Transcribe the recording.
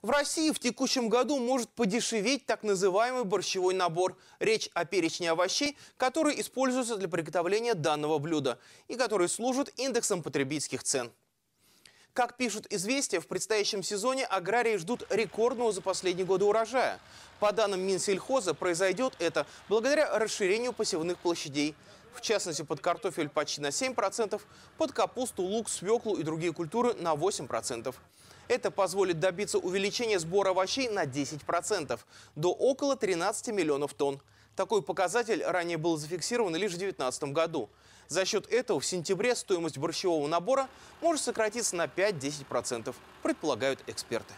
В России в текущем году может подешеветь так называемый борщевой набор. Речь о перечне овощей, которые используются для приготовления данного блюда и которые служат индексом потребительских цен. Как пишут «Известия», в предстоящем сезоне аграрии ждут рекордного за последние годы урожая. По данным Минсельхоза, произойдет это благодаря расширению посевных площадей. В частности, под картофель почти на 7%, под капусту, лук, свеклу и другие культуры на 8%. Это позволит добиться увеличения сбора овощей на 10%, до около 13 миллионов тонн. Такой показатель ранее был зафиксирован лишь в 2019 году. За счет этого в сентябре стоимость борщевого набора может сократиться на 5-10%, предполагают эксперты.